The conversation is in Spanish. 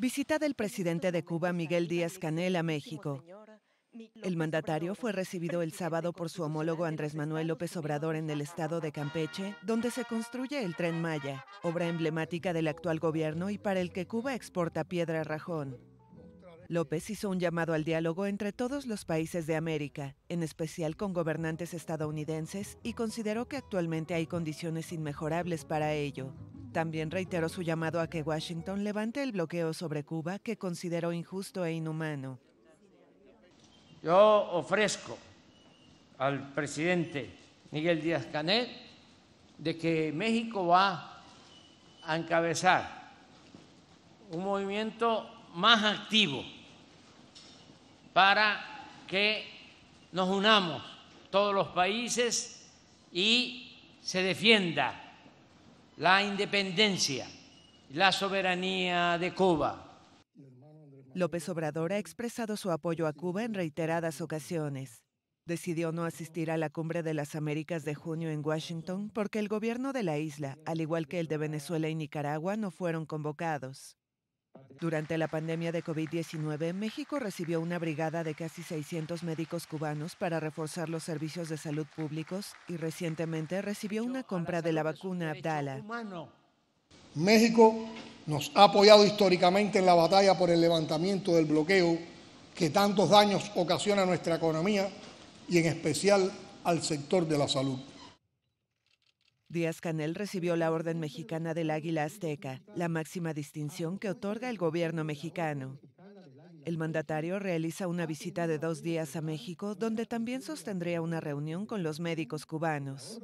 Visita del presidente de Cuba, Miguel Díaz Canel, a México. El mandatario fue recibido el sábado por su homólogo Andrés Manuel López Obrador en el estado de Campeche, donde se construye el tren Maya, obra emblemática del actual gobierno y para el que Cuba exporta piedra rajón. López hizo un llamado al diálogo entre todos los países de América, en especial con gobernantes estadounidenses, y consideró que actualmente hay condiciones inmejorables para ello, también reiteró su llamado a que Washington levante el bloqueo sobre Cuba que consideró injusto e inhumano. Yo ofrezco al presidente Miguel Díaz canel de que México va a encabezar un movimiento más activo para que nos unamos todos los países y se defienda la independencia, la soberanía de Cuba. López Obrador ha expresado su apoyo a Cuba en reiteradas ocasiones. Decidió no asistir a la Cumbre de las Américas de junio en Washington porque el gobierno de la isla, al igual que el de Venezuela y Nicaragua, no fueron convocados. Durante la pandemia de COVID-19, México recibió una brigada de casi 600 médicos cubanos para reforzar los servicios de salud públicos y recientemente recibió una compra de la vacuna Abdala. México nos ha apoyado históricamente en la batalla por el levantamiento del bloqueo que tantos daños ocasiona a nuestra economía y en especial al sector de la salud. Díaz Canel recibió la Orden Mexicana del Águila Azteca, la máxima distinción que otorga el gobierno mexicano. El mandatario realiza una visita de dos días a México, donde también sostendría una reunión con los médicos cubanos.